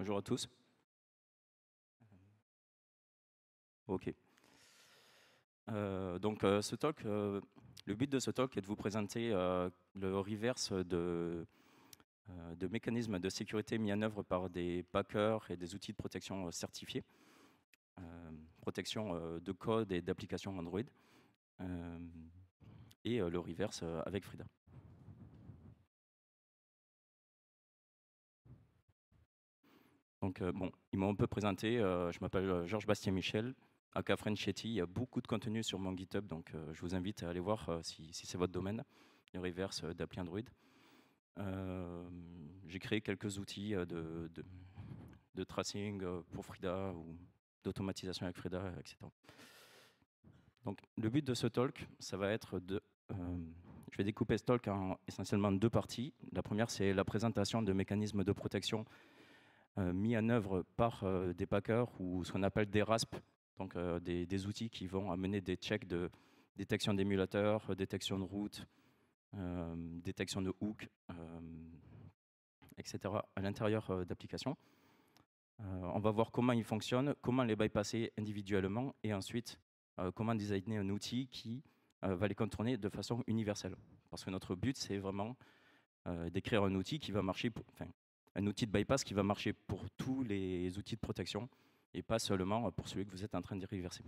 Bonjour à tous. OK. Euh, donc, euh, ce talk, euh, le but de ce talk est de vous présenter le reverse de, mécanismes de sécurité mis en œuvre par des packers et des outils de protection certifiés, protection de code et d'applications Android, et le reverse avec Frida. Donc, euh, bon, ils m'ont un peu présenté. Euh, je m'appelle euh, Georges Bastien Michel, aka Frenchetti. Il y a beaucoup de contenu sur mon GitHub, donc je vous invite à aller voir si, c'est votre domaine, le reverse d'Appli Android. J'ai créé quelques outils de, tracing pour Frida ou d'automatisation avec Frida, etc. Donc, le but de ce talk, ça va être de. je vais découper ce talk en essentiellement deux parties. La première, c'est la présentation de mécanismes de protection euh, mis en œuvre par euh, des packers ou ce qu'on appelle des RASP, donc euh, des, outils qui vont amener des checks de détection d'émulateurs, détection de routes, détection de hooks, etc. à l'intérieur d'applications. on va voir comment ils fonctionnent, comment les bypasser individuellement et ensuite comment designer un outil qui va les contourner de façon universelle. Parce que notre but, c'est vraiment d'écrire un outil qui va marcher, pour, un outil de bypass qui va marcher pour tous les outils de protection et pas seulement pour celui que vous êtes en train de reverser.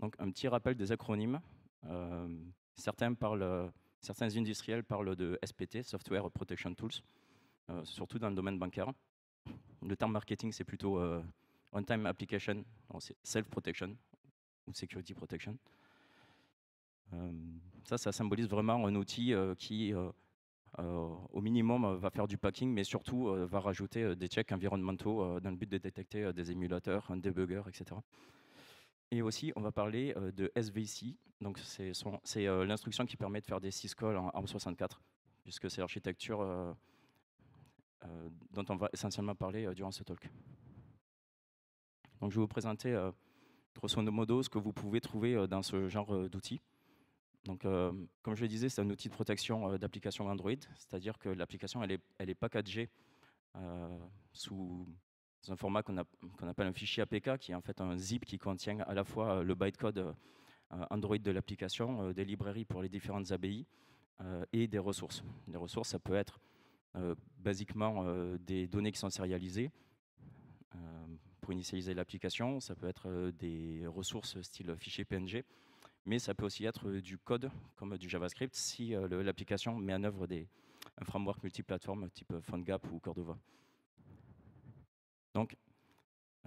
Donc un petit rappel des acronymes. Euh, certains, industriels parlent de SPT, Software Protection Tools, euh, surtout dans le domaine bancaire. Le terme marketing, c'est plutôt euh, On-Time Application, c'est Self-Protection ou Security Protection. Ça, ça symbolise vraiment un outil euh, qui, euh, euh, au minimum, va faire du packing, mais surtout va rajouter des checks environnementaux dans le but de détecter des émulateurs, un hein, debugger, etc. Et aussi, on va parler de SVC. Donc, c'est, l'instruction qui permet de faire des syscalls en ARM64, puisque c'est l'architecture dont on va essentiellement parler durant ce talk. Donc, je vais vous présenter, grosso modo, ce que vous pouvez trouver dans ce genre d'outils. Donc, euh, comme je le disais, c'est un outil de protection euh, d'application Android, c'est-à-dire que l'application, elle est, elle est packagée euh, sous un format qu'on appelle un fichier APK, qui est en fait un zip qui contient à la fois le bytecode Android de l'application, des librairies pour les différentes ABI et des ressources. Les ressources, ça peut être basiquement des données qui sont sérialisées pour initialiser l'application, ça peut être des ressources style fichier PNG, mais ça peut aussi être du code, comme du JavaScript, si euh, l'application met en œuvre des, un framework multiplateforme type PhoneGap ou Cordova. Donc,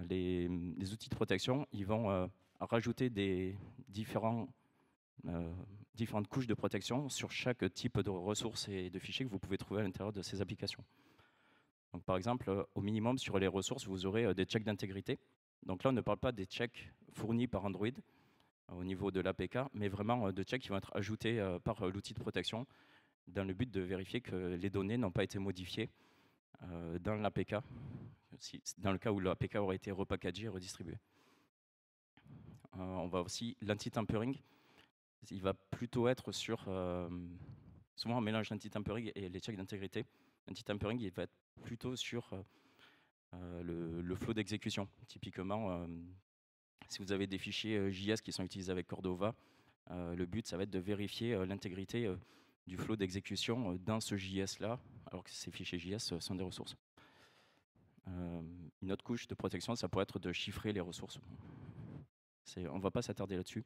les, outils de protection, ils vont euh, rajouter des euh, différentes couches de protection sur chaque type de ressources et de fichiers que vous pouvez trouver à l'intérieur de ces applications. Donc, par exemple, au minimum, sur les ressources, vous aurez des checks d'intégrité. Donc là, on ne parle pas des checks fournis par Android, au niveau de l'APK, mais vraiment euh, de checks qui vont être ajoutés euh, par euh, l'outil de protection dans le but de vérifier que les données n'ont pas été modifiées dans l'APK, dans le cas où l'APK aurait été repackagé et redistribué. on va aussi, l'anti-tampering, il va plutôt être sur, souvent on mélange l'anti-tampering et les checks d'intégrité. L'anti-tampering, il va être plutôt sur le, le flot d'exécution. Typiquement, si vous avez des fichiers euh, JS qui sont utilisés avec Cordova, euh, le but, ça va être de vérifier euh, l'intégrité du flot d'exécution dans ce JS-là, alors que ces fichiers JS sont des ressources. une autre couche de protection, ça pourrait être de chiffrer les ressources. On ne va pas s'attarder là-dessus.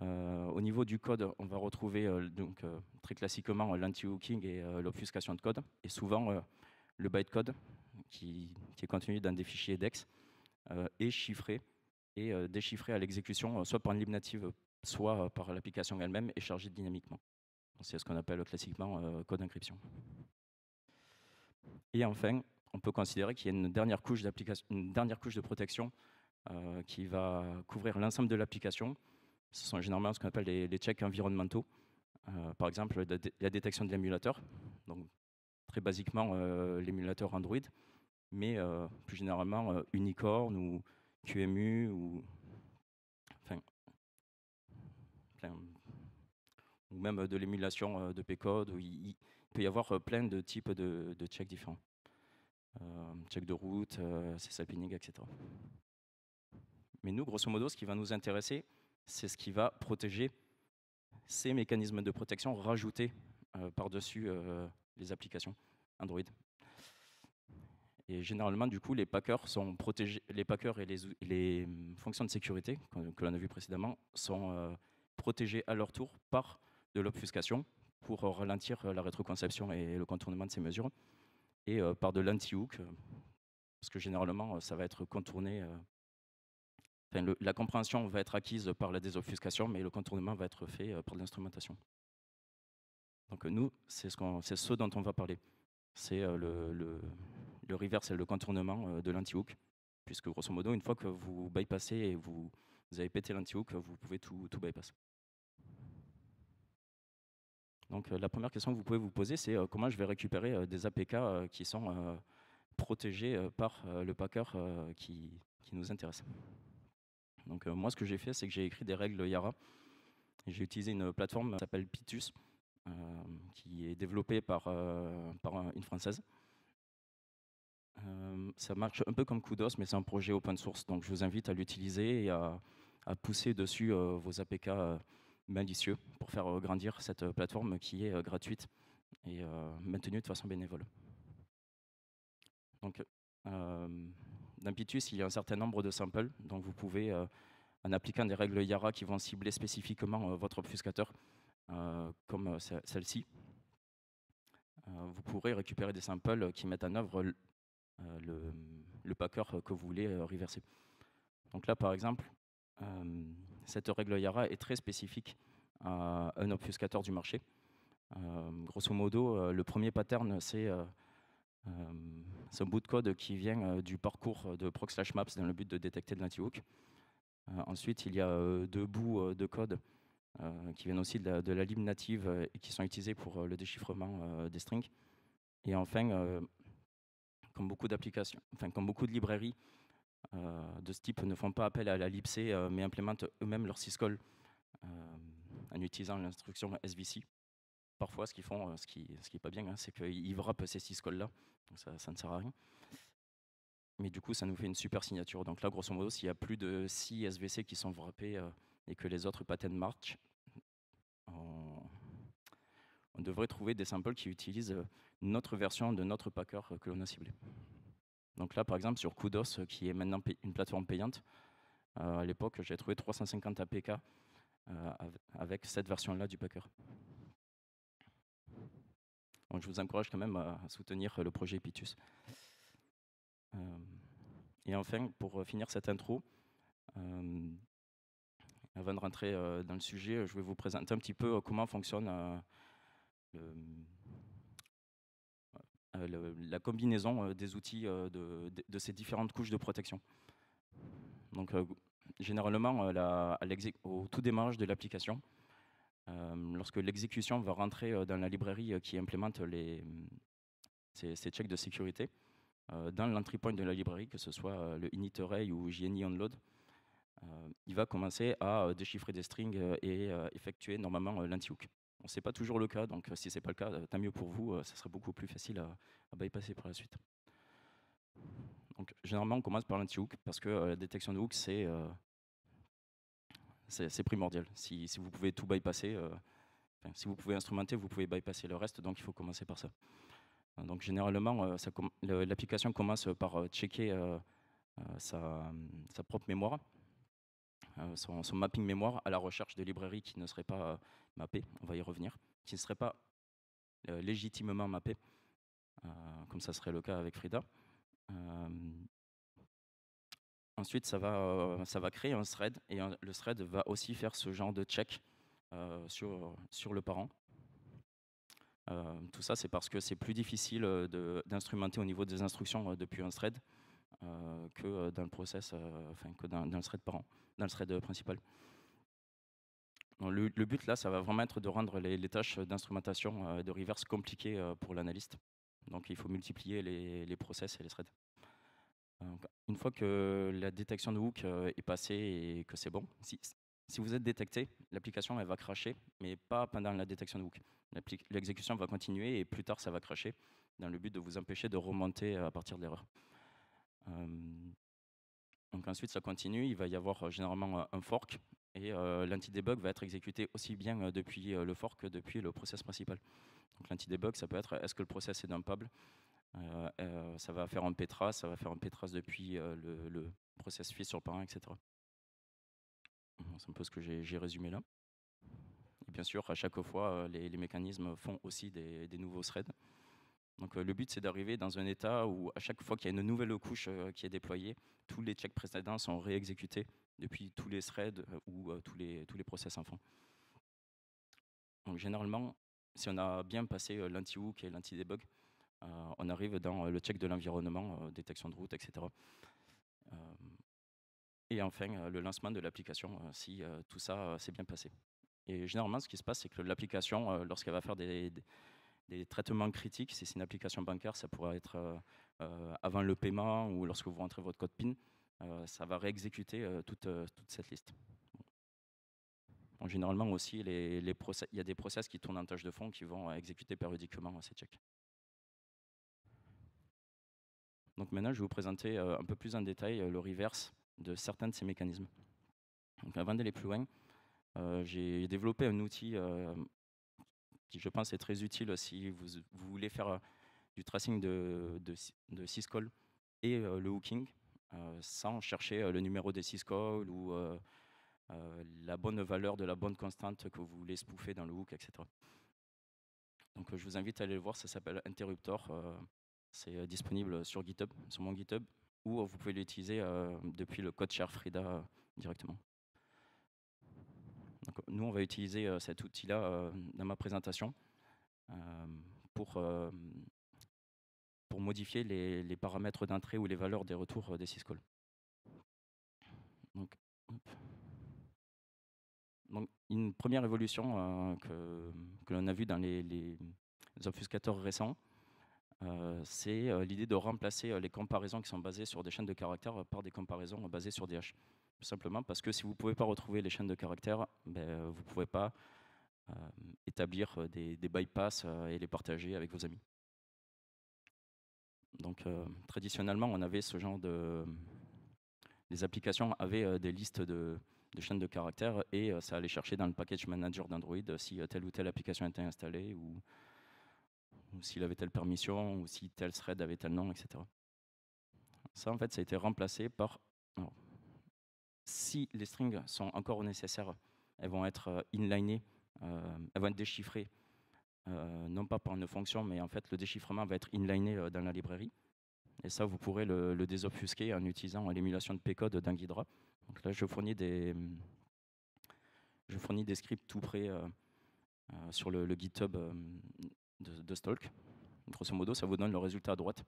au niveau du code, on va retrouver donc, très classiquement l'anti-hooking et l'obfuscation de code, et souvent le bytecode qui, qui est contenu dans des fichiers DEX est chiffré et euh, déchiffré à l'exécution, euh, soit par une lib native, soit euh, par l'application elle-même, et chargée dynamiquement. C'est ce qu'on appelle classiquement code encryption. Et enfin, on peut considérer qu'il y a une dernière couche, dernière couche de protection qui va couvrir l'ensemble de l'application. Ce sont généralement ce qu'on appelle les, checks environnementaux. par exemple, la, détection de l'émulateur, donc très basiquement l'émulateur Android, mais plus généralement Unicorn ou QMU ou, même de l'émulation euh, de P-code. Il, peut y avoir euh, plein de types de, checks différents. Euh, check de route, euh, c'est etc. Mais nous, grosso modo, ce qui va nous intéresser, c'est ce qui va protéger ces mécanismes de protection rajoutés par-dessus les applications Android et généralement, du coup, les packers sont protégés, les packers et les, fonctions de sécurité que, l'on a vu précédemment sont euh, protégés à leur tour par de l'obfuscation pour ralentir euh, la rétroconception et le contournement de ces mesures et euh, par de l'anti-hook parce que généralement, ça va être contourné. la compréhension va être acquise par la désobfuscation, mais le contournement va être fait par l'instrumentation. Donc nous, c'est ce, dont on va parler. C'est le le reverse est le contournement euh, de l'anti-hook, puisque grosso modo, une fois que vous bypassez et vous, avez pété l'anti-hook, vous pouvez tout, bypasser. Donc euh, la première question que vous pouvez vous poser, c'est euh, comment je vais récupérer des APK qui sont protégés par le packer qui, nous intéresse. Donc moi, ce que j'ai fait, c'est que j'ai écrit des règles Yara. J'ai utilisé une plateforme qui s'appelle Pitus, qui est développée par une Française. Euh, ça marche un peu comme Kudos, mais c'est un projet open source. Donc je vous invite à l'utiliser et à, pousser dessus euh, vos APK euh, malicieux pour faire grandir cette plateforme qui est gratuite et maintenue de façon bénévole. Donc, euh, il y a un certain nombre de samples. Donc vous pouvez, en appliquant des règles Yara qui vont cibler spécifiquement votre obfuscateur, comme celle-ci, vous pourrez récupérer des samples qui mettent en œuvre euh, le, packer que vous voulez euh, reverser. Donc là, par exemple, euh, cette règle Yara est très spécifique à un obfuscateur du marché. grosso modo, le premier pattern, c'est un bout de code qui vient du parcours de proc slash maps dans le but de détecter de l'anti-hook. ensuite, il y a deux bouts de code qui viennent aussi de la, de lib native et qui sont utilisés pour le déchiffrement des strings. Et enfin, beaucoup d'applications, enfin comme beaucoup de librairies euh, de ce type, ne font pas appel à la libc, euh, mais implémentent eux-mêmes leur syscall euh, en utilisant l'instruction svc. Parfois, ce qu'ils font, ce qui n'est pas bien, hein, c'est qu'ils wrappent ces syscalls-là, ça, ne sert à rien. Mais du coup, ça nous fait une super signature. Donc là, grosso modo, s'il y a plus de 6 SVC qui sont wrappés et que les autres patterns marchent, on on devrait trouver des samples qui utilisent euh, notre version de notre packer euh, que l'on a ciblé. Donc là, par exemple, sur Kudos, euh, qui est maintenant une plateforme payante, à l'époque, j'ai trouvé 350 APK avec cette version-là du packer. Donc je vous encourage quand même à soutenir le projet Pitus. et enfin, pour finir cette intro, avant de rentrer dans le sujet, je vais vous présenter un petit peu comment fonctionne la combinaison des outils de, ces différentes couches de protection. Donc, généralement, au tout démarrage de l'application, lorsque l'exécution va rentrer dans la librairie qui implémente mmh, ces, checks de sécurité, dans l'entry point de la librairie, que ce soit le init array ou jni onload, il va commencer à déchiffrer des strings et effectuer normalement l'anti-hook. On ce n'est pas toujours le cas, donc euh, si ce n'est pas le cas, tant mieux pour vous, euh, ça serait beaucoup plus facile à, bypasser par la suite. Donc, généralement, on commence par l'anti-hook parce que euh, la détection de hook, c'est primordial. Si, vous pouvez tout bypasser, si vous pouvez instrumenter, vous pouvez bypasser le reste, donc il faut commencer par ça. Donc, généralement, l'application commence par checker sa, propre mémoire, son, son, mapping mémoire à la recherche de librairies qui ne seraient pas mappé, on va y revenir, qui ne serait pas euh, légitimement mappé, euh, comme ça serait le cas avec Frida. Euh, ensuite, ça va, ça va créer un thread, et le thread va aussi faire ce genre de check sur, sur le parent. tout ça, c'est parce que c'est plus difficile d'instrumenter au niveau des instructions depuis un thread que dans le process, enfin que dans, le thread parent, dans le thread principal. Le, but là, ça va vraiment être de rendre les, tâches d'instrumentation euh, de reverse compliquées euh, pour l'analyste. Donc il faut multiplier les, process et les threads. une fois que la détection de hook euh, est passée et que c'est bon, si, vous êtes détecté, l'application elle va cracher, mais pas pendant la détection de hook. L'exécution va continuer et plus tard ça va cracher, dans le but de vous empêcher de remonter à partir de l'erreur. donc ensuite ça continue, il va y avoir généralement un fork et euh, l'anti-debug va être exécuté aussi bien euh, depuis euh, le fork que depuis le process principal. Donc l'anti-debug, ça peut être est-ce que le process est dumpable Ça va faire un pétras, ça va faire un pétras depuis le, process fils sur parent, etc. C'est un peu ce que j'ai résumé là. Et bien sûr, à chaque fois, les, mécanismes font aussi des, nouveaux threads. Donc le but, c'est d'arriver dans un état où à chaque fois qu'il y a une nouvelle couche qui est déployée, tous les checks précédents sont réexécutés depuis tous les threads euh, ou euh, tous, les, tous les process en Donc généralement, si on a bien passé euh, l'anti-hook et l'anti-debug, on arrive dans le check de l'environnement, détection de route, etc. et enfin, le lancement de l'application, si tout ça s'est bien passé. Et généralement, ce qui se passe, c'est que l'application, lorsqu'elle va faire des, traitements critiques, si c'est une application bancaire, ça pourrait être avant le paiement ou lorsque vous rentrez votre code PIN, euh, ça va réexécuter euh, toute, euh, toute cette liste. généralement aussi, il y a des process qui tournent en tâche de fond qui vont exécuter périodiquement ces checks. Donc maintenant, je vais vous présenter un peu plus en détail le reverse de certains de ces mécanismes. avant d'aller plus loin, j'ai développé un outil qui, je pense, est très utile si vous, vous voulez faire du tracing de, syscall et le hooking. Euh, sans chercher euh, le numéro des syscalls ou euh, la bonne valeur de la bonne constante que vous voulez spoofer dans le hook, etc. Donc je vous invite à aller le voir, ça s'appelle Interruptor. c'est disponible sur GitHub, sur mon GitHub, ou vous pouvez l'utiliser depuis le code share Frida directement. Donc, nous, on va utiliser cet outil-là dans ma présentation pour pour modifier les, paramètres d'entrée ou les valeurs des retours euh, des syscalls. Donc, une première évolution euh, que, l'on a vue dans les, obfuscateurs récents, euh, c'est l'idée de remplacer les comparaisons qui sont basées sur des chaînes de caractères par des comparaisons basées sur des H. Tout simplement parce que si vous ne pouvez pas retrouver les chaînes de caractères, ben, vous ne pouvez pas établir des bypass et les partager avec vos amis. Donc euh, traditionnellement, on avait ce genre de... Les applications avaient euh, des listes de, de chaînes de caractères et euh, ça allait chercher dans le package manager d'Android si telle ou telle application était installée ou, ou s'il avait telle permission ou si tel thread avait tel nom, etc. Ça, en fait, ça a été remplacé par... si les strings sont encore nécessaires, elles vont être inlinées, elles vont être déchiffrées euh, non pas par une fonction, mais en fait le déchiffrement va être inliné euh, dans la librairie. Et ça, vous pourrez le, le désobfusquer en utilisant l'émulation de P-code d'un Guidera. Donc là, je fournis des, je fournis des scripts tout près euh, sur le, GitHub de, de, Stalk. Grosso modo, ça vous donne le résultat à droite.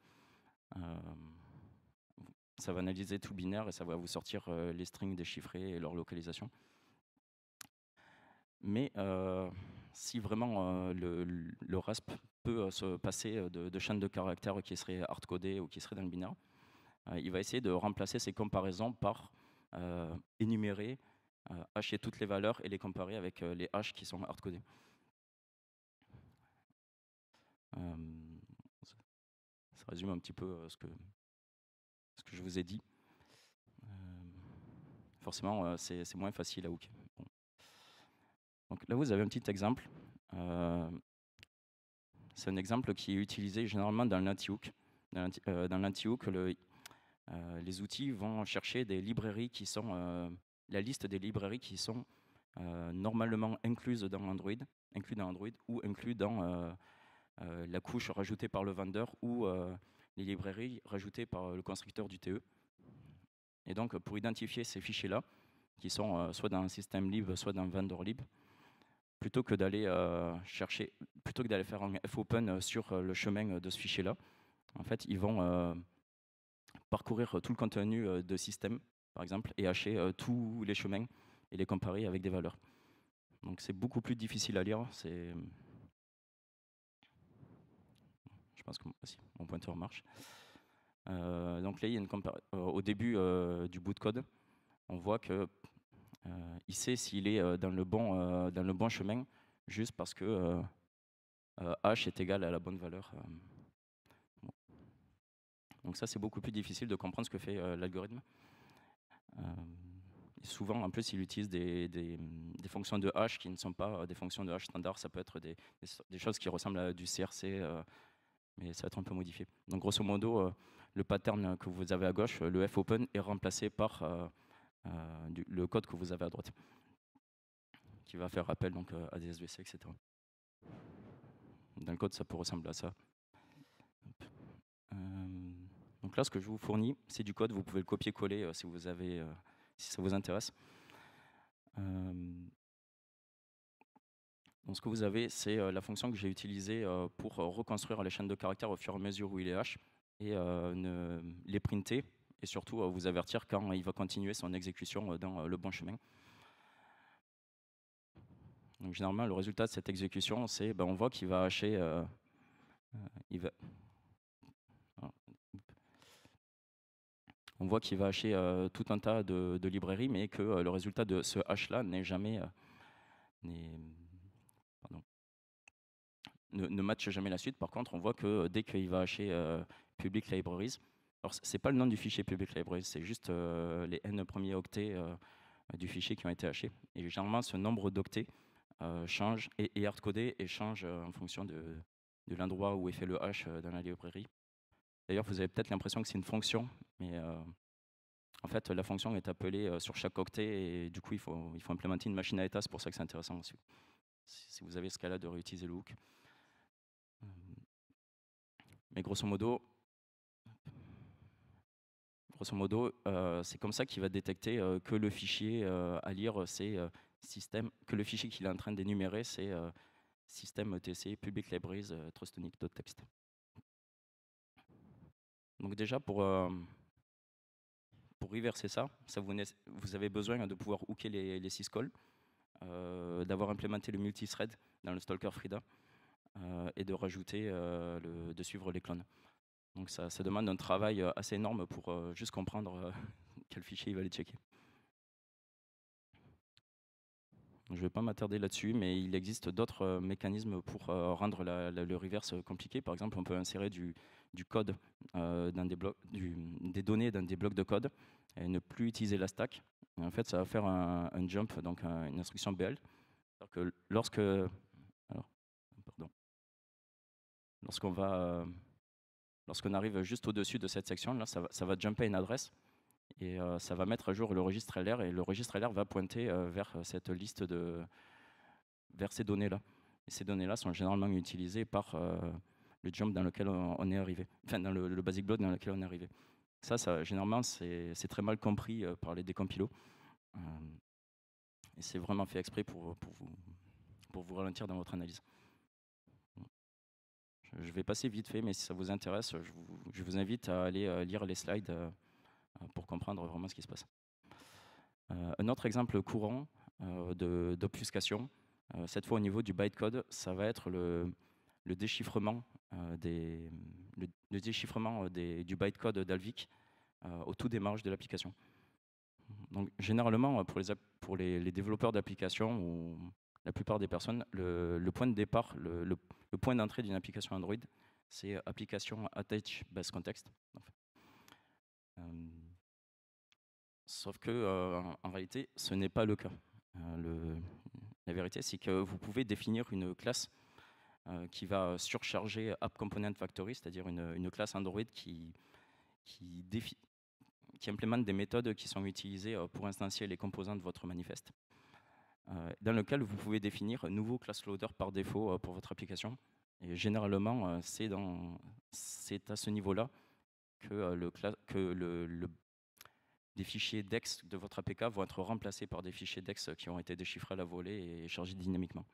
ça va analyser tout binaire et ça va vous sortir les strings déchiffrés et leur localisation. Mais si vraiment euh, le, le, RASP peut euh, se passer euh, de, chaînes de caractères qui seraient hardcodées ou qui seraient dans le binaire, il va essayer de remplacer ces comparaisons par énumérer, hacher toutes les valeurs et les comparer avec les haches qui sont hardcodés. ça résume un petit peu ce, que, je vous ai dit forcément, c'est moins facile à hook. Donc là, vous avez un petit exemple. Euh, c'est un exemple qui est utilisé généralement dans l'antihook. Euh, dans, l'antihook, euh, les outils vont chercher des librairies qui sont la liste des librairies qui sont normalement incluses dans Android, inclus dans Android ou inclus dans la couche rajoutée par le vendeur ou les librairies rajoutées par le constructeur du TE. Et donc, pour identifier ces fichiers-là, qui sont soit dans un système libre, soit dans un vendor libre, plutôt que d'aller euh, chercher, plutôt que d'aller faire un fopen euh, sur euh, le chemin de ce fichier-là. En fait, ils vont parcourir tout le contenu de système, par exemple, et hacher tous les chemins et les comparer avec des valeurs. Donc c'est beaucoup plus difficile à lire. C'est je pense que mon pointeur marche. donc là, il y a une au début du bout de code, on voit que euh, il sait s'il est euh, dans le, bon, euh, dans le bon chemin, juste parce que H est égal à la bonne valeur. Donc ça, c'est beaucoup plus difficile de comprendre ce que fait l'algorithme. souvent, en plus, il utilise des, des, des, fonctions de H qui ne sont pas des fonctions de H standard. Ça peut être des, des choses qui ressemblent à du CRC, mais ça va être un peu modifié. Donc, grosso modo, le pattern que vous avez à gauche, le fopen, est remplacé par euh, le code que vous avez à droite, qui va faire appel donc, euh, à des SVC, etc. Dans le code, ça peut ressembler à ça. Euh, donc là, ce que je vous fournis, c'est du code. Vous pouvez le copier-coller si, vous avez, si ça vous intéresse. Donc ce que vous avez, c'est la fonction que j'ai utilisée pour reconstruire les chaînes de caractères au fur et à mesure où il est h et les printer et surtout euh, vous avertir quand il va continuer son exécution euh, dans euh, le bon chemin. Donc généralement, le résultat de cette exécution, c'est ben, on voit qu'il va hacher. On voit qu'il va hacher tout un tas de, librairies, mais que le résultat de ce hash-là n'est jamais. Ne, ne, matche jamais la suite. Par contre, on voit que dès qu'il va hacher public libraries, alors, ce n'est pas le nom du fichier public library, c'est juste euh, les n premiers octets euh, du fichier qui ont été hachés. Et généralement, ce nombre d'octets euh, change et, hardcodé et change en fonction de, l'endroit où est fait le hash dans la librairie. D'ailleurs, vous avez peut-être l'impression que c'est une fonction, mais en fait, la fonction est appelée sur chaque octet et du coup, il faut, il faut implémenter une machine à état. C'est pour ça que c'est intéressant aussi. Si vous avez ce cas-là, de réutiliser le hook. Mais grosso modo, Grosso modo, euh, c'est comme ça qu'il va détecter euh, que le fichier euh, à lire, c'est système, que le fichier qu'il est en train d'énumérer, c'est système ETC, public libraries, dot .text. Donc déjà, pour, pour reverser ça, ça vous, vous, avez besoin de pouvoir hooker les, les syscalls, d'avoir implémenté le multithread dans le stalker Frida et de rajouter, le, de suivre les clones. Donc ça, ça, demande un travail euh, assez énorme pour euh, juste comprendre euh, quel fichier il va aller checker. Je ne vais pas m'attarder là-dessus, mais il existe d'autres mécanismes pour rendre la, le reverse compliqué. Par exemple, on peut insérer du, du code des, blocs, du, des données dans des blocs de code et ne plus utiliser la stack. en fait, ça va faire un, un jump, donc une instruction BL. Que lorsque, alors, pardon, lorsqu'on va Lorsqu'on arrive juste au-dessus de cette section, là, ça va, jumper une adresse et euh, ça va mettre à jour le registre LR et le registre LR va pointer euh, vers euh, cette liste de vers ces données-là. Et ces données-là sont généralement utilisées par le jump dans lequel on, est arrivé, enfin dans le, basic block dans lequel on est arrivé. Ça, ça généralement, c'est très mal compris par les décompilos. et c'est vraiment fait exprès pour, pour, vous, pour vous ralentir dans votre analyse. Je vais passer vite fait, mais si ça vous intéresse, je vous, invite à aller euh, lire les slides euh, pour comprendre vraiment ce qui se passe. Euh, un autre exemple courant d'obfuscation, cette fois au niveau du bytecode, ça va être le, le déchiffrement, des, le, déchiffrement des, du bytecode d'Alvic au tout démarrage de l'application. Donc, généralement, pour les, pour les, les développeurs d'applications ou la plupart des personnes, le, point de départ, le, point d'entrée d'une application Android, c'est application attach base context. Euh, sauf que, euh, en réalité, ce n'est pas le cas. Euh, la vérité, c'est que vous pouvez définir une classe qui va surcharger App Component Factory, c'est-à-dire une, classe Android qui, qui implémente des méthodes qui sont utilisées pour instancier les composants de votre manifeste. Euh, dans lequel vous pouvez définir un nouveau class loader par défaut euh, pour votre application. Et généralement, euh, c'est à ce niveau-là que, le, que le, le, des fichiers DEX de votre APK vont être remplacés par des fichiers DEX qui ont été déchiffrés à la volée et chargés dynamiquement.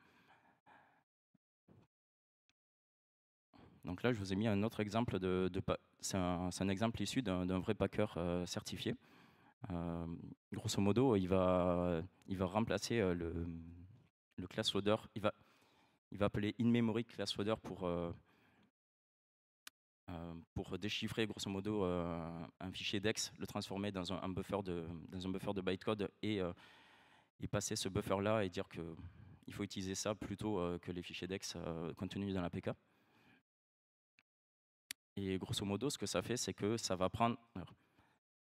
Donc là, je vous ai mis un autre exemple. De, de c'est un, un, exemple issu d'un vrai packer certifié euh, grosso modo, il va, il va remplacer euh, le, le class loader. Il va, il va appeler in-memory class loader pour, euh, pour déchiffrer grosso modo un fichier DEX, le transformer dans un, buffer de, dans un buffer de bytecode et, et passer ce buffer-là et dire que il faut utiliser ça plutôt que les fichiers DEX contenus dans l'APK. Et grosso modo, ce que ça fait, c'est que ça va prendre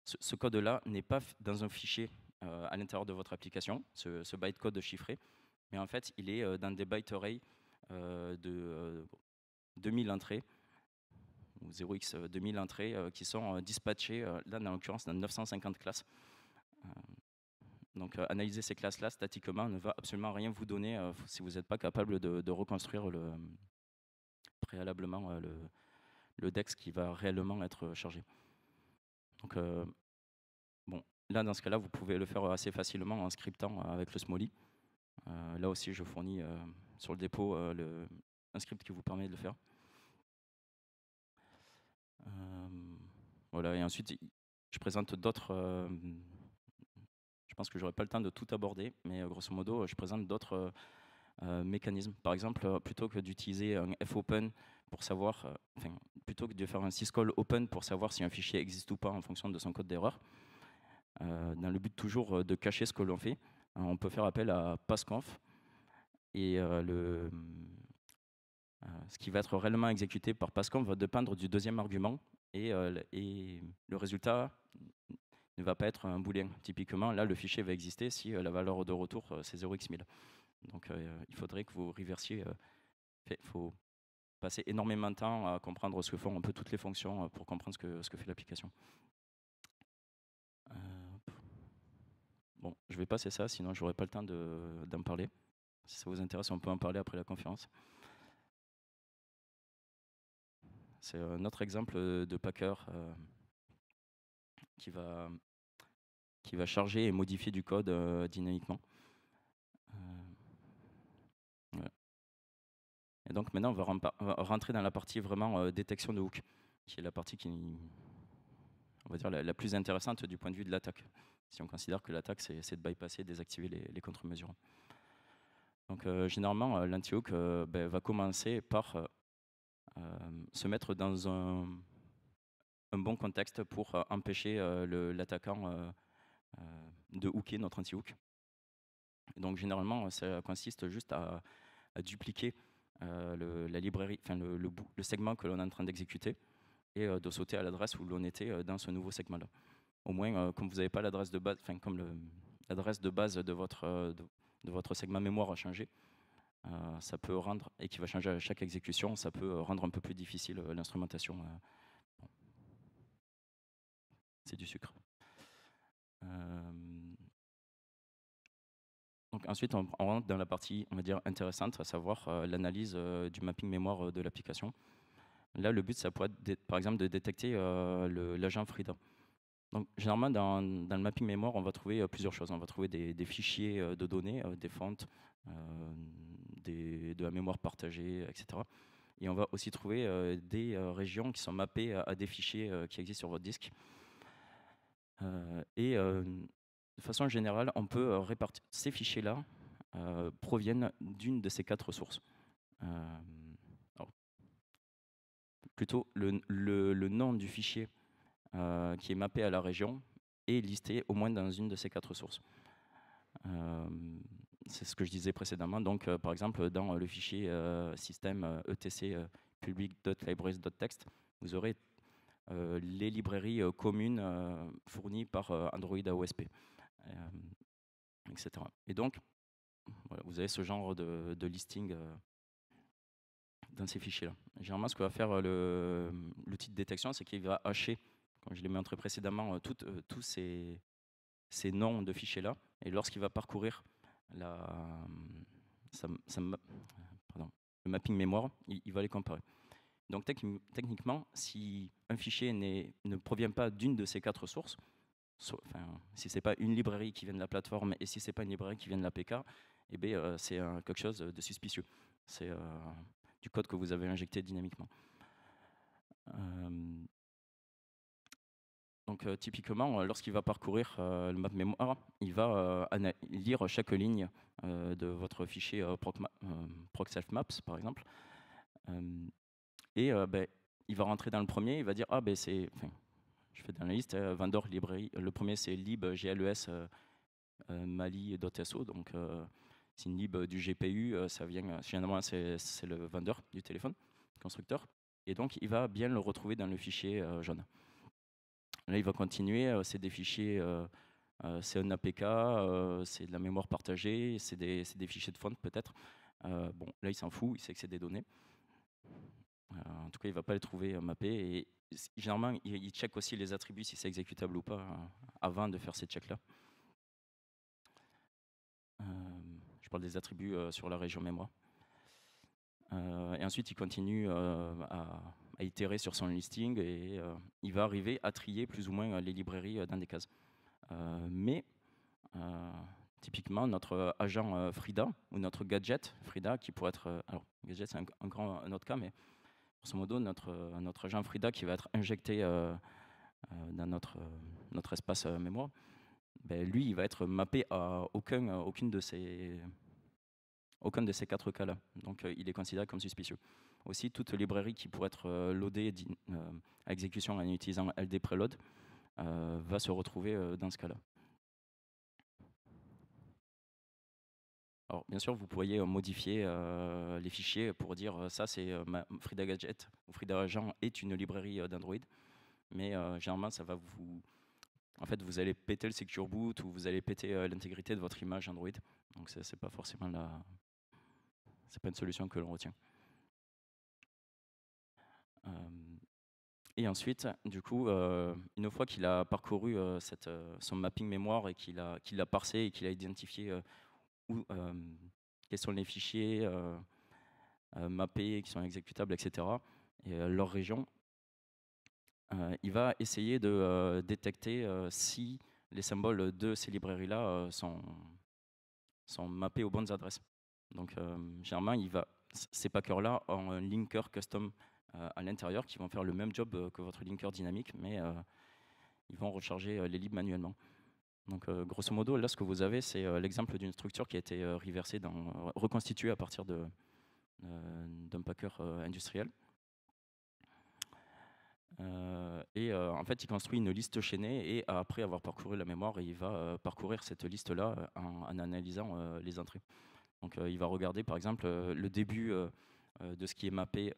ce, code-là n'est pas dans un fichier euh, à l'intérieur de votre application, ce, bytecode chiffré, mais en fait, il est euh, dans des byte arrays euh, de 2000 entrées, ou 0x 2000 entrées, qui sont dispatchées, là, en l'occurrence, dans 950 classes. Donc, analyser ces classes-là statiquement ne va absolument rien vous donner si vous n'êtes pas capable de, reconstruire préalablement le DEX qui va réellement être chargé. Donc, euh, bon, là, dans ce cas-là, vous pouvez le faire euh, assez facilement en scriptant euh, avec le Smolly. là aussi, je fournis sur le dépôt un script qui vous permet de le faire. voilà, et ensuite, je présente d'autres... Je pense que je n'aurai pas le temps de tout aborder, mais grosso modo, je présente d'autres mécanismes. Par exemple, plutôt que d'utiliser un fopen pour savoir, euh, enfin, plutôt que de faire un syscall open pour savoir si un fichier existe ou pas en fonction de son code d'erreur, euh, dans le but toujours euh, de cacher ce que l'on fait, on peut faire appel à passconf et le, ce qui va être réellement exécuté par passconf va dépendre du deuxième argument et, et le résultat ne va pas être un boolean. Typiquement, là, le fichier va exister si la valeur de retour, c'est 0x1000. Donc, il faudrait que vous reversiez. faut passer énormément de temps à comprendre ce que font un peu toutes les fonctions euh, pour comprendre ce que, ce que fait l'application. Euh, bon, je vais passer ça, sinon je n'aurai pas le temps d'en parler. Si ça vous intéresse, on peut en parler après la conférence. C'est un autre exemple de packer euh, qui, va, qui va charger et modifier du code dynamiquement. donc maintenant, on va, rentrer dans la partie vraiment euh, détection de hook, qui est la partie qui, on va dire, la, plus intéressante du point de vue de l'attaque. Si on considère que l'attaque, c'est de bypasser, désactiver les, contre-mesures. Donc euh, généralement, euh, l'anti-hook ben, va commencer par se mettre dans un, un bon contexte pour empêcher l'attaquant de hooker notre anti-hook. Donc généralement, ça consiste juste à dupliquer euh, le, la librairie, enfin le, le, segment que l'on est en train d'exécuter et euh, de sauter à l'adresse où l'on était euh, dans ce nouveau segment-là. Au moins, comme vous n'avez pas l'adresse de base, enfin comme l'adresse de base de votre, de, votre segment mémoire a changé, ça peut rendre, et qui va changer à chaque exécution, ça peut rendre un peu plus difficile l'instrumentation. C'est du sucre ensuite, on, rentre dans la partie, on va dire, intéressante, à savoir euh, l'analyse euh, du mapping mémoire euh, de l'application. Là, le but, ça pourrait être, par exemple, de détecter l'agent Frida. Donc, généralement, dans, le mapping mémoire, on va trouver plusieurs choses. On va trouver des, fichiers de données, des fontes, de la mémoire partagée, etc. Et on va aussi trouver des régions qui sont mappées à, des fichiers qui existent sur votre disque. et de façon générale, on peut euh, répartir ces fichiers-là euh, proviennent d'une de ces quatre sources. Euh, plutôt le, nom du fichier qui est mappé à la région est listé au moins dans une de ces quatre sources. C'est ce que je disais précédemment. Donc, par exemple, dans le fichier système etc public.libraries.text, vous aurez les librairies communes fournies par Android AOSP. Euh, etc. Et donc, vous avez ce genre de, de listing euh, dans ces fichiers-là. Généralement, ce que va faire euh, l'outil de détection, c'est qu'il va hacher, comme je l'ai montré précédemment, tous ces, ces, noms de fichiers-là. Et lorsqu'il va parcourir la, pardon, le mapping mémoire, il, il, va les comparer. Donc techniquement, si un fichier ne provient pas d'une de ces quatre sources, si ce n'est pas une librairie qui vient de la plateforme et si ce n'est pas une librairie qui vient de l'APK, eh bien, euh, c'est quelque chose de suspicieux. C'est euh, du code que vous avez injecté dynamiquement. Donc euh, typiquement, lorsqu'il va parcourir le map mémoire, il va lire chaque ligne de votre fichier proc, proc self maps par exemple. et ben, il va rentrer dans le premier, il va dire ah ben c'est, je fais de liste, vendeur, Librairie, le premier c'est lib GLES euh, euh, Mali.so, donc euh, c'est une lib du GPU, ça vient, finalement, c'est le vendeur du téléphone, constructeur, et donc il va bien le retrouver dans le fichier jaune. Là, il va continuer, c'est des fichiers, c'est un APK, c'est de la mémoire partagée, c'est des, des, fichiers de font peut-être. bon, là, il s'en fout, il sait que c'est des données. Euh, en tout cas, il ne va pas les trouver euh, mappés. Et généralement, il, check aussi les attributs si c'est exécutable ou pas euh, avant de faire ces checks-là. je parle des attributs sur la région mémoire. et ensuite, il continue à, itérer sur son listing et il va arriver à trier plus ou moins les librairies dans des cases. mais typiquement notre agent Frida ou notre gadget Frida qui pourrait être alors gadget c'est un, grand un autre cas mais grosso modo, notre, notre Jean Frida qui va être injecté euh, euh, dans notre, euh, notre espace mémoire, ben, lui, il va être mappé à aucun, aucune de ces, aucun de ces quatre cas-là. Donc, il est considéré comme suspicieux. Aussi, toute librairie qui pourrait être loadée à exécution en utilisant LD Preload va se retrouver dans ce cas-là. Alors, bien sûr, vous pourriez euh, modifier euh, les fichiers pour dire euh, ça, c'est Frida Gadget ou Frida Agent est une librairie d'Android. Mais généralement, ça va vous. En fait, vous allez péter le Secure Boot ou vous allez péter l'intégrité de votre image Android. Donc, ce n'est pas forcément la. C'est pas une solution que l'on retient. Et ensuite, du coup, une fois qu'il a parcouru cette, son mapping mémoire et qu'il l'a parsé et qu'il a identifié euh, quels sont les fichiers euh, euh, mappés qui sont exécutables, etc., et leur région, il va essayer de détecter si les symboles de ces librairies-là sont, mappés aux bonnes adresses. Donc Germain, il va, ces packers-là ont un linker custom à l'intérieur qui vont faire le même job que votre linker dynamique, mais ils vont recharger les libres manuellement. Donc, euh, grosso modo, là, ce que vous avez, c'est euh, l'exemple d'une structure qui a été euh, dans, reconstituée à partir d'un packer industriel. et en fait, il construit une liste chaînée et après avoir parcouru la mémoire, il va parcourir cette liste-là en, analysant les entrées. Donc, il va regarder, par exemple, le début de ce qui est mappé,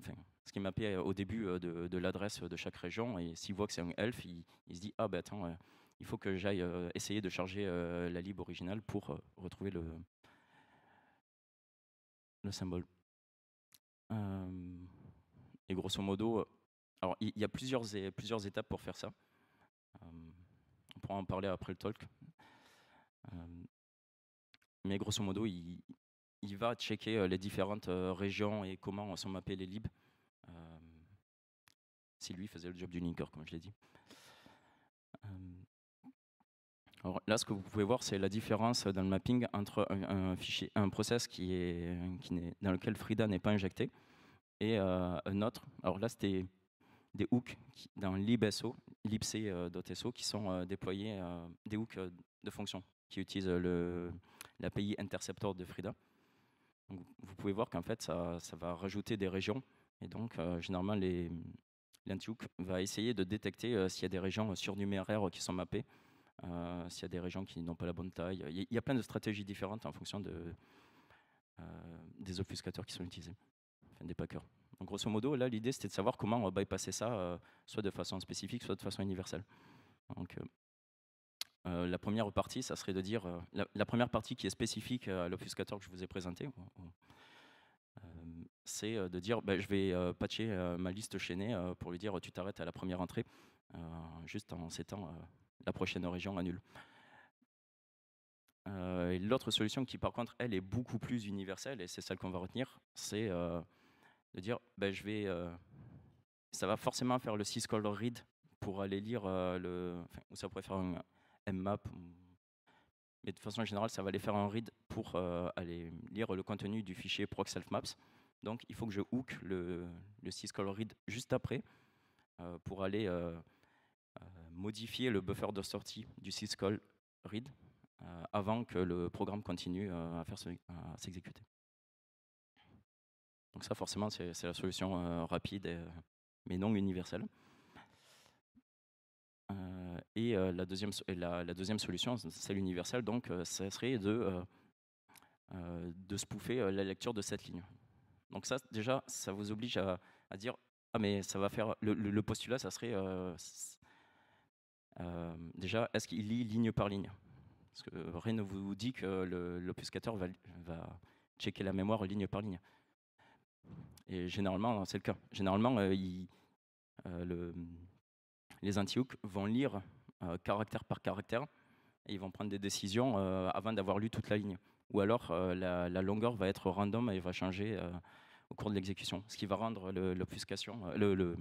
enfin, ce qui est mappé au début de, l'adresse de chaque région. Et s'il voit que c'est un elf, il, il, se dit Ah, ben attends il faut que j'aille euh, essayer de charger euh, la lib originale pour euh, retrouver le, le symbole. et grosso modo, alors il y, a plusieurs, plusieurs étapes pour faire ça. on pourra en parler après le talk. mais grosso modo, il, il va checker les différentes régions et comment sont mappées les libs. si lui faisait le job du linker comme je l'ai dit là, ce que vous pouvez voir, c'est la différence dans le mapping entre un, fichier, un process qui est, qui dans lequel Frida n'est pas injecté et euh, un autre. Alors là, c'était des hooks dans libso, libc.so euh, qui sont euh, déployés, des hooks de fonction qui utilisent l'API interceptor de Frida. vous pouvez voir qu'en fait, ça, va rajouter des régions. Et donc, généralement, l'anti-hook va essayer de détecter s'il y a des régions surnuméraires qui sont mappées euh, s'il y a des régions qui n'ont pas la bonne taille. Il y, a plein de stratégies différentes en fonction de, euh, des obfuscateurs qui sont utilisés, des packers. Donc grosso modo, là, l'idée, c'était de savoir comment on euh, va bypasser ça, soit de façon spécifique, soit de façon universelle. Donc, la première partie, ça serait de dire, la, première partie qui est spécifique à l'obfuscateur que je vous ai présenté, c'est de dire, ben, je vais patcher ma liste chaînée pour lui dire, tu t'arrêtes à la première entrée, juste en s'étant la prochaine région annule. Euh, l'autre solution qui, par contre, elle est beaucoup plus universelle, et c'est celle qu'on va retenir, c'est euh, de dire, ben, je vais, euh, ça va forcément faire le syscall read pour aller lire le, ou ça pourrait faire un mmap, mais de façon générale, ça va aller faire un read pour aller lire le contenu du fichier proc maps. Donc, il faut que je hook le, le read juste après pour aller modifier le buffer de sortie du syscall read euh, avant que le programme continue euh, faire à s'exécuter. Donc ça, forcément, c'est la solution euh, rapide, mais non universelle. et la, deuxième, la, deuxième solution, celle universelle, donc, ça serait de, de spoofer la lecture de cette ligne. Donc ça, déjà, ça vous oblige à, à dire ah mais ça va faire le, le, postulat, ça serait euh, déjà, est-ce qu'il lit ligne par ligne Parce que rien ne vous dit que l'obfuscateur va, va checker la mémoire ligne par ligne. Et généralement, c'est le cas. Généralement, euh, il, euh, le, les anti-hooks vont lire caractère par caractère et ils vont prendre des décisions avant d'avoir lu toute la ligne. Ou alors, la, la, longueur va être random et va changer au cours de l'exécution, ce qui va rendre l'obfuscation, le, le,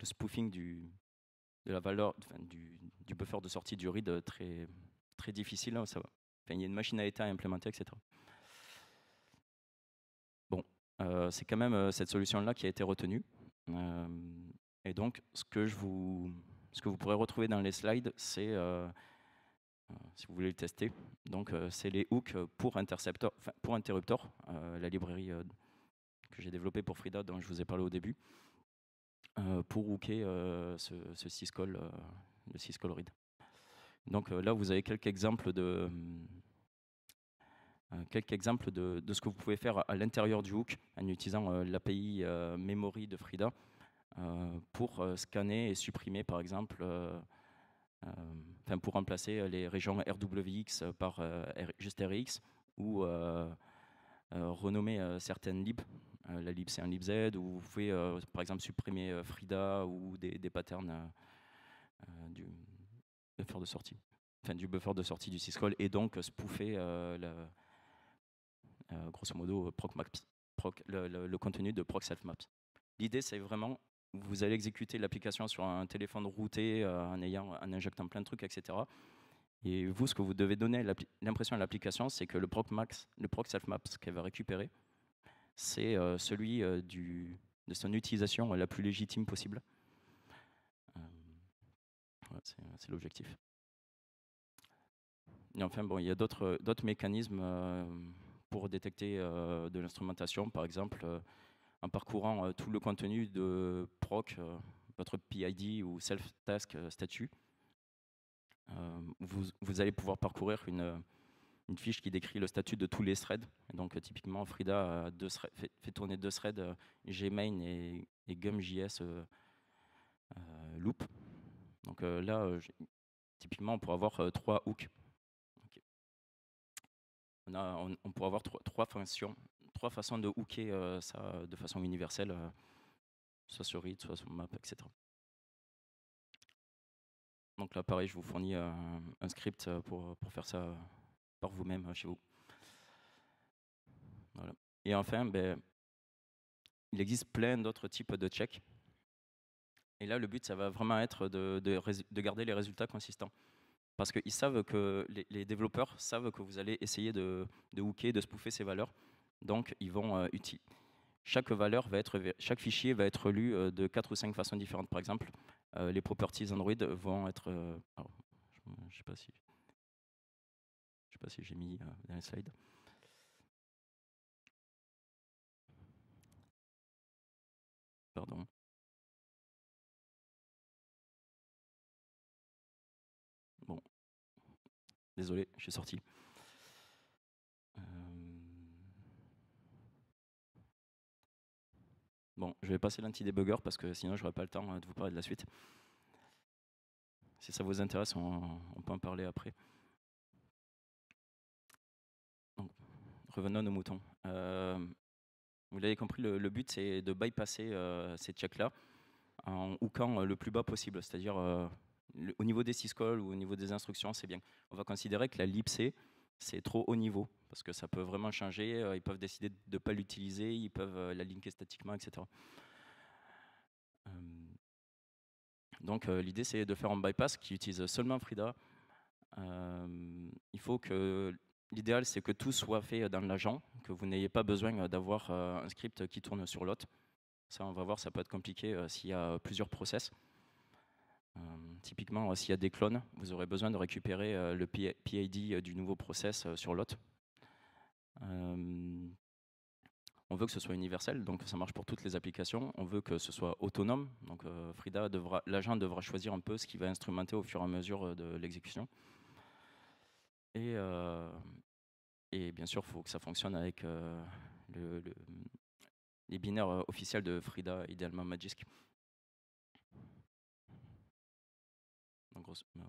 le, spoofing du, de la valeur du, du, buffer de sortie du read très, très difficile. Hein, il y a une machine à état à implémenter, etc. Bon, euh, c'est quand même euh, cette solution-là qui a été retenue. Euh, et donc, ce que, je vous, ce que vous pourrez retrouver dans les slides, c'est, si vous voulez le tester, donc c'est les hooks pour, interceptor, pour Interruptor, la librairie que j'ai développée pour Frida, dont je vous ai parlé au début. Euh, pour hooker euh, ce, ce syscall, euh, le syscall read. Donc là, vous avez quelques exemples de, quelques exemples de, de, ce que vous pouvez faire à l'intérieur du hook en utilisant l'API Memory de Frida pour scanner et supprimer par exemple, pour remplacer les régions RWX par juste RX ou renommer certaines libs euh, la lib c'est un libz, Z, ou vous pouvez euh, par exemple supprimer euh, Frida ou des, patterns du buffer de sortie, enfin du buffer de sortie du syscall, et donc spoofer grosso modo proc, le, contenu de proc self maps. L'idée, c'est vraiment, vous allez exécuter l'application sur un téléphone routé en, ayant, en injectant plein de trucs, etc. Et vous, ce que vous devez donner l'impression à l'application, c'est que le proc max, le proc self maps qu'elle va récupérer, c'est euh, celui euh, du, de son utilisation la plus légitime possible. Euh, c'est l'objectif. Et enfin, bon, il y a d'autres mécanismes pour détecter de l'instrumentation, par exemple, en parcourant tout le contenu de proc, votre PID ou self-task statut. Vous, vous, allez pouvoir parcourir une, une fiche qui décrit le statut de tous les threads. donc euh, typiquement, Frida euh, fait, tourner deux threads, euh, Gmain et, GumJS loop. Donc là, typiquement, on pourra avoir trois hooks. On, a, on, pourra avoir trois, fonctions, trois façons de hooker ça de façon universelle, soit sur read, soit sur map, etc. Donc là, pareil, je vous fournis un script pour, pour faire ça par vous-même hein, chez vous. Et enfin, ben, il existe plein d'autres types de checks. Et là, le but, ça va vraiment être de, de, garder les résultats consistants. Parce qu'ils savent que les, développeurs savent que vous allez essayer de, de hooker, de spoofer ces valeurs. Donc, ils vont euh, utiliser. Chaque valeur va être, chaque fichier va être lu euh, de quatre ou cinq façons différentes. Par exemple, euh, les properties Android vont être. je ne sais pas si sais pas si j'ai mis euh, dans les slide. Pardon. Bon. Désolé, j'ai sorti. Euh. Bon, je vais passer lanti debugger parce que sinon je n'aurai pas le temps euh, de vous parler de la suite. Si ça vous intéresse, on peut en parler après. revenons aux moutons. Euh, vous l'avez compris, le, but, c'est de bypasser euh, ces checks-là en hookant euh, le plus bas possible, c'est-à-dire au niveau des syscalls ou au niveau des instructions, c'est bien. On va considérer que la libc, c'est trop haut niveau, parce que ça peut vraiment changer, ils peuvent décider de ne pas l'utiliser, ils peuvent la linker statiquement, etc. Donc l'idée, c'est de faire un bypass qui utilise seulement Frida. il faut que l'idéal, c'est que tout soit fait euh, dans l'agent, que vous n'ayez pas besoin euh, d'avoir euh, un script qui tourne sur l'autre. Ça, on va voir, ça peut être compliqué s'il y a plusieurs process. typiquement, s'il y a des clones, vous aurez besoin de récupérer le PID du nouveau process sur l'autre. On veut que ce soit universel, donc ça marche pour toutes les applications. On veut que ce soit autonome, donc Frida l'agent devra choisir un peu ce qu'il va instrumenter au fur et à mesure de l'exécution. Et, et bien sûr, il faut que ça fonctionne avec mmh, les binaires officiels de Frida idéalement Magisk. Ben,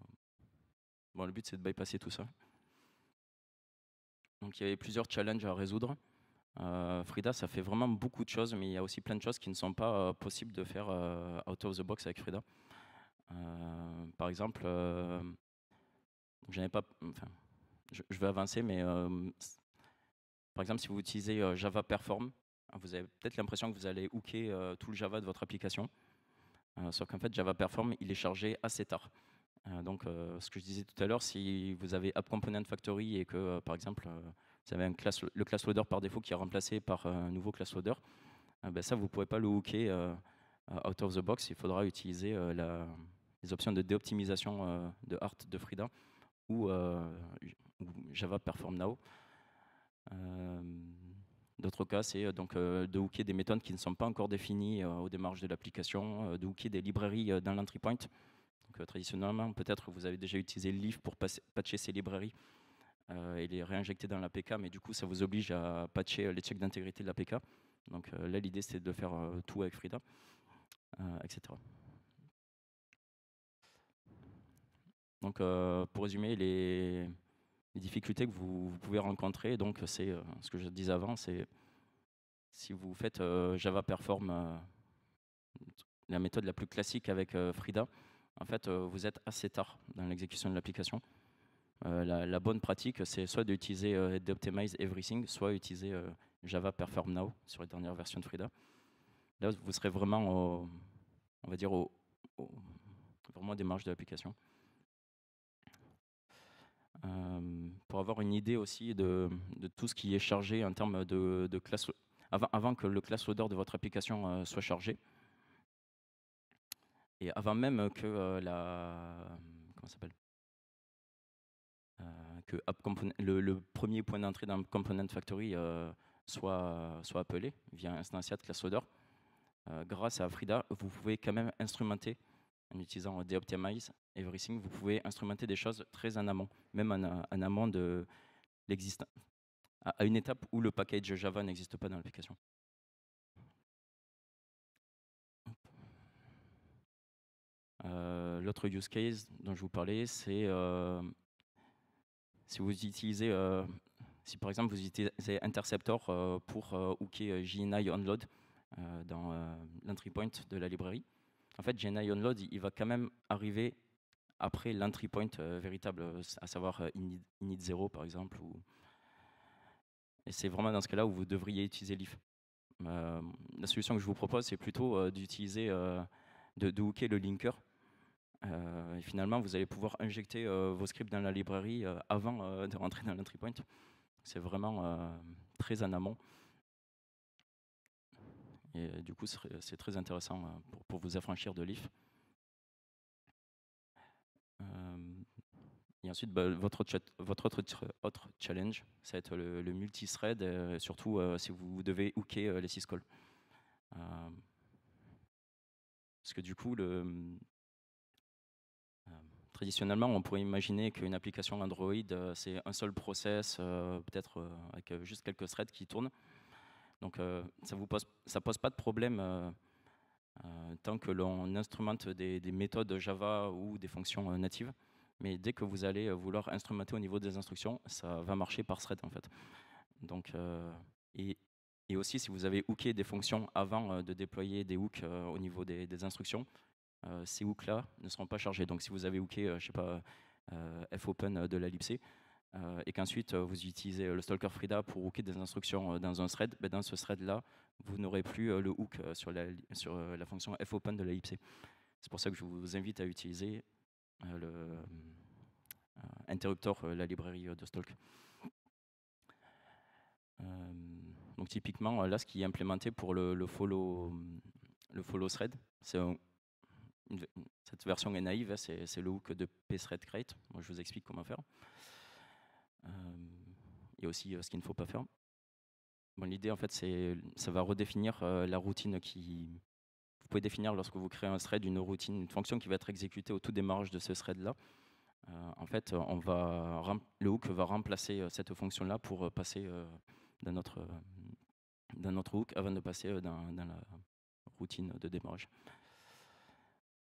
bon, le but, c'est de bypasser tout ça. Donc il y avait plusieurs challenges à résoudre. Frida, ça fait vraiment beaucoup de choses, mais il y a aussi plein de choses qui ne sont pas possibles de faire out of the box avec Frida. par exemple, je n'avais pas, je, vais avancer, mais euh, par exemple, si vous utilisez euh, Java Perform, vous avez peut-être l'impression que vous allez hooker euh, tout le Java de votre application. sauf qu'en fait, Java Perform, il est chargé assez tard. donc, ce que je disais tout à l'heure, si vous avez App Component Factory et que, par exemple, vous avez le class loader par défaut qui est remplacé par un nouveau class loader, ben ça, vous ne pouvez pas le hooker out of the box. Il faudra utiliser les options de déoptimisation de Art de Frida ou Java Perform Now. Euh, d'autres cas, c'est euh, donc euh, de hooker des méthodes qui ne sont pas encore définies au démarrage de l'application, de hooker des librairies dans l'entry point. traditionnellement, peut-être vous avez déjà utilisé le Leaf pour patcher ces librairies et les réinjecter dans l'APK, mais du coup, ça vous oblige à patcher les checks d'intégrité de l'APK. Donc là, l'idée, c'est de faire tout avec Frida, etc. Donc, pour résumer, les, les difficultés que vous, pouvez rencontrer. Donc, c'est euh, ce que je disais avant, c'est si vous faites euh, Java Perform, euh, la méthode la plus classique avec Frida, en fait, vous êtes assez tard dans l'exécution de l'application. La, bonne pratique, c'est soit d'utiliser Optimize everything, soit utiliser Java Perform Now sur les dernières versions de Frida. Là, vous serez vraiment, au, on va dire, au, vraiment de l'application. pour avoir une idée aussi de, tout ce qui est chargé en termes de, de classe, avant, avant, que le class loader de votre application euh, soit chargé. Et avant même que euh, la... Comment s'appelle euh, que le, premier point d'entrée d'un component factory soit, soit appelé via de class loader. grâce à Frida, vous pouvez quand même instrumenter en utilisant Deoptimize, optimize everything, vous pouvez instrumenter des choses très en amont, même en, euh, amont de l'existence, à, une étape où le package Java n'existe pas dans l'application. Euh, l'autre use case dont je vous parlais, c'est euh, si vous utilisez, si par exemple vous utilisez Interceptor pour hooker JNI onload dans l'entry point de la librairie, en fait, jni Onload, il, va quand même arriver après l'entry point euh, véritable, euh, à savoir euh, init, 0 par exemple. Et c'est vraiment dans ce cas-là où vous devriez utiliser l'if. la solution que je vous propose, c'est plutôt d'utiliser, de, de, hooker le linker. et finalement, vous allez pouvoir injecter vos scripts dans la librairie avant de rentrer dans l'entry point. C'est vraiment très en amont. Et euh, du coup, c'est très intéressant euh, pour, vous affranchir de l'IF. Euh, et ensuite, bah, votre, autre, challenge, ça va être le, multi multithread, surtout si vous devez hooker les syscalls. parce que du coup, traditionnellement, on pourrait imaginer qu'une application Android, c'est un seul process, peut-être avec juste quelques threads qui tournent. Donc euh, ça ne pose, ça pose pas de problème euh, euh, tant que l'on instrumente des, méthodes Java ou des fonctions natives. Mais dès que vous allez vouloir instrumenter au niveau des instructions, ça va marcher par thread en fait. Donc, et, aussi, si vous avez hooké des fonctions avant de déployer des hooks au niveau des, instructions, ces hooks-là ne seront pas chargés. Donc si vous avez hooké, je sais pas, fopen de la libc, euh, et qu'ensuite euh, vous utilisez euh, le stalker Frida pour hooker des instructions dans un thread, ben dans ce thread-là, vous n'aurez plus le hook sur la, sur la fonction fopen de la C'est pour ça que je vous invite à utiliser le la librairie de stalk. donc typiquement, là, ce qui est implémenté pour le, follow, le follow thread, c'est cette version est naïve, hein, c'est le hook de pthreadcrate. Moi, je vous explique comment faire il y a aussi euh, ce qu'il ne faut pas faire. L'idée, en fait, c'est ça va redéfinir euh, la routine qui. Vous pouvez définir lorsque vous créez un thread une routine, une fonction qui va être exécutée au tout démarrage de ce thread-là. Euh, en fait, on va le hook va remplacer cette fonction-là pour passer dans d'un autre, hook avant de passer dans, la routine de démarrage.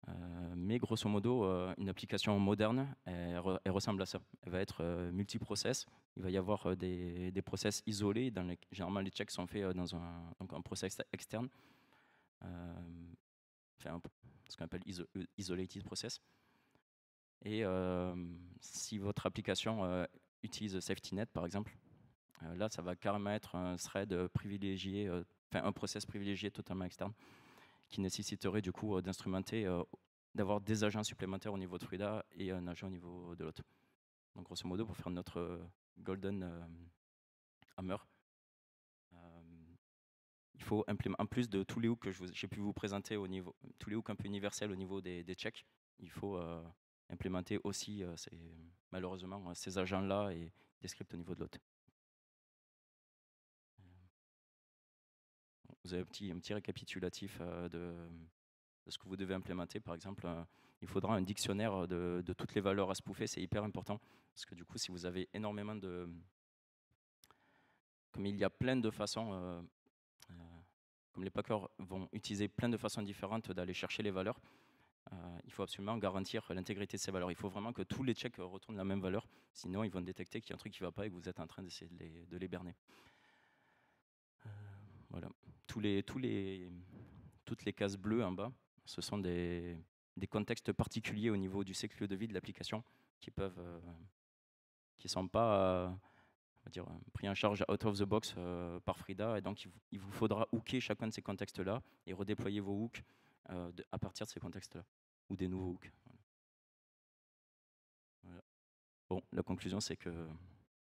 Euh, mais grosso modo, euh, une application moderne, elle, ressemble à ça. Elle va être euh, multiprocess. Il va y avoir euh, des, process isolés. Dans généralement, les checks sont faits dans un, process externe. ce qu'on appelle isolated process. Et si votre application utilise SafetyNet, par exemple, là, ça va carrément être un thread privilégié, enfin, un process privilégié totalement externe qui nécessiterait du coup euh, d'instrumenter, euh, d'avoir des agents supplémentaires au niveau de Frida et un agent au niveau de l'autre. Donc grosso modo, pour faire notre euh, Golden Hammer, il faut en plus de tous les hooks que j'ai pu vous présenter au niveau, tous les hooks un peu universels au niveau des, checks, il faut implémenter aussi malheureusement ces agents-là et des scripts au niveau de l'autre. vous avez un petit, un petit récapitulatif euh, de, ce que vous devez implémenter. Par exemple, euh, il faudra un dictionnaire euh, de, toutes les valeurs à spoofer, c'est hyper important. Parce que du coup, si vous avez énormément de... Comme il y a plein de façons, comme les packers vont utiliser plein de façons différentes d'aller chercher les valeurs, il faut absolument garantir l'intégrité de ces valeurs. Il faut vraiment que tous les checks retournent la même valeur, sinon ils vont détecter qu'il y a un truc qui ne va pas et que vous êtes en train d'essayer de les, de les berner. Voilà tous les, tous les, toutes les cases bleues en bas, ce sont des, des contextes particuliers au niveau du cycle de vie de l'application qui ne euh, sont pas, euh, dire, euh, pris en charge out of the box par Frida, et donc il, vous faudra hooker chacun de ces contextes-là et redéployer vos hooks à partir de ces contextes-là ou des nouveaux hooks. Bon, la conclusion c'est que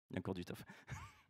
y a encore du taf.